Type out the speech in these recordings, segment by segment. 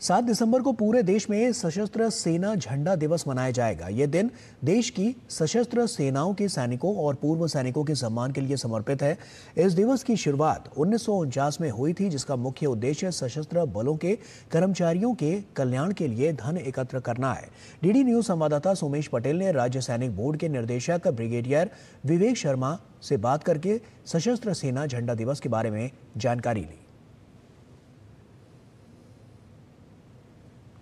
सात दिसंबर को पूरे देश में सशस्त्र सेना झंडा दिवस मनाया जाएगा ये दिन देश की सशस्त्र सेनाओं के सैनिकों और पूर्व सैनिकों के सम्मान के लिए समर्पित है इस दिवस की शुरुआत उन्नीस में हुई थी जिसका मुख्य उद्देश्य सशस्त्र बलों के कर्मचारियों के कल्याण के लिए धन एकत्र करना है डीडी न्यूज संवाददाता सोमेश पटेल ने राज्य सैनिक बोर्ड के निर्देशक ब्रिगेडियर विवेक शर्मा से बात करके सशस्त्र सेना झंडा दिवस के बारे में जानकारी ली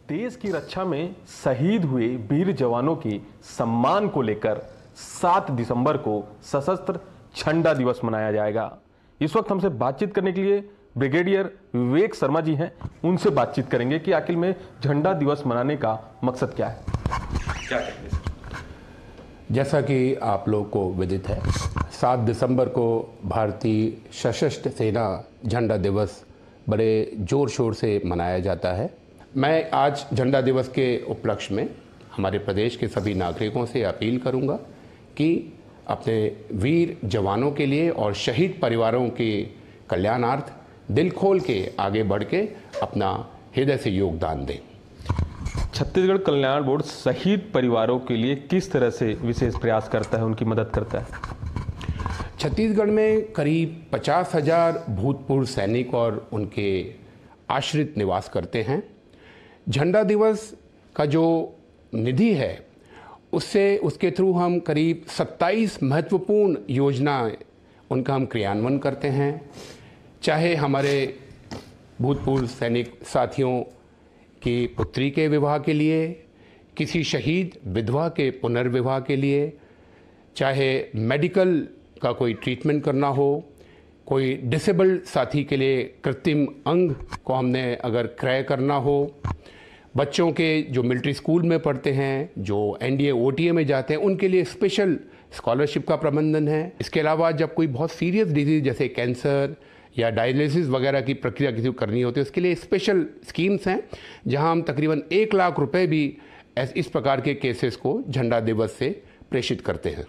देश की रक्षा में शहीद हुए वीर जवानों के सम्मान को लेकर 7 दिसंबर को सशस्त्र झंडा दिवस मनाया जाएगा इस वक्त हमसे बातचीत करने के लिए ब्रिगेडियर विवेक शर्मा जी हैं उनसे बातचीत करेंगे कि आखिर में झंडा दिवस मनाने का मकसद क्या है क्या कहेंगे जैसा कि आप लोग को विदित है 7 दिसंबर को भारतीय सशस्त्र सेना झंडा दिवस बड़े जोर शोर से मनाया जाता है मैं आज झंडा दिवस के उपलक्ष्य में हमारे प्रदेश के सभी नागरिकों से अपील करूंगा कि अपने वीर जवानों के लिए और शहीद परिवारों के कल्याणार्थ दिल खोल के आगे बढ़ के अपना हृदय से योगदान दें छत्तीसगढ़ कल्याण बोर्ड शहीद परिवारों के लिए किस तरह से विशेष प्रयास करता है उनकी मदद करता है छत्तीसगढ़ में करीब पचास हजार भूतपूर्व सैनिक और उनके आश्रित निवास करते हैं झंडा दिवस का जो निधि है उससे उसके थ्रू हम करीब 27 महत्वपूर्ण योजनाएं उनका हम क्रियान्वयन करते हैं चाहे हमारे भूतपूर्व सैनिक साथियों की पुत्री के विवाह के लिए किसी शहीद विधवा के पुनर्विवाह के लिए चाहे मेडिकल का कोई ट्रीटमेंट करना हो कोई डिसेबल्ड साथी के लिए कृत्रिम अंग को हमने अगर क्रय करना हो बच्चों के जो मिलिट्री स्कूल में पढ़ते हैं जो एन डी में जाते हैं उनके लिए स्पेशल स्कॉलरशिप का प्रबंधन है इसके अलावा जब कोई बहुत सीरियस डिजीज जैसे कैंसर या डायलिसिस वगैरह की प्रक्रिया किसी को करनी होती है उसके लिए स्पेशल स्कीम्स हैं जहां हम तकरीबन एक लाख रुपए भी इस प्रकार के केसेस को झंडा दिवस से प्रेषित करते हैं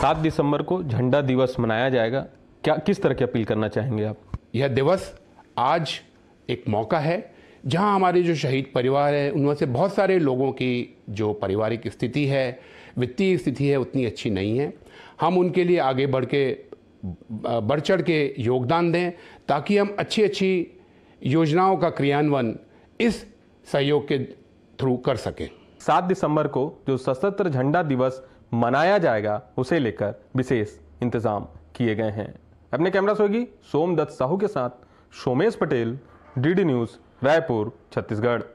सात दिसंबर को झंडा दिवस मनाया जाएगा क्या किस तरह की अपील करना चाहेंगे आप यह दिवस आज एक मौका है जहाँ हमारे जो शहीद परिवार हैं उनमें से बहुत सारे लोगों की जो पारिवारिक स्थिति है वित्तीय स्थिति है उतनी अच्छी नहीं है हम उनके लिए आगे बढ़ के बढ़ चढ़ के योगदान दें ताकि हम अच्छी अच्छी योजनाओं का क्रियान्वयन इस सहयोग के थ्रू कर सकें सात दिसंबर को जो सशस्त्र झंडा दिवस मनाया जाएगा उसे लेकर विशेष इंतजाम किए गए हैं अपने कैमरा सोगी सोमदत्त साहू के साथ सोमेश पटेल डीडी न्यूज़ रायपुर छत्तीसगढ़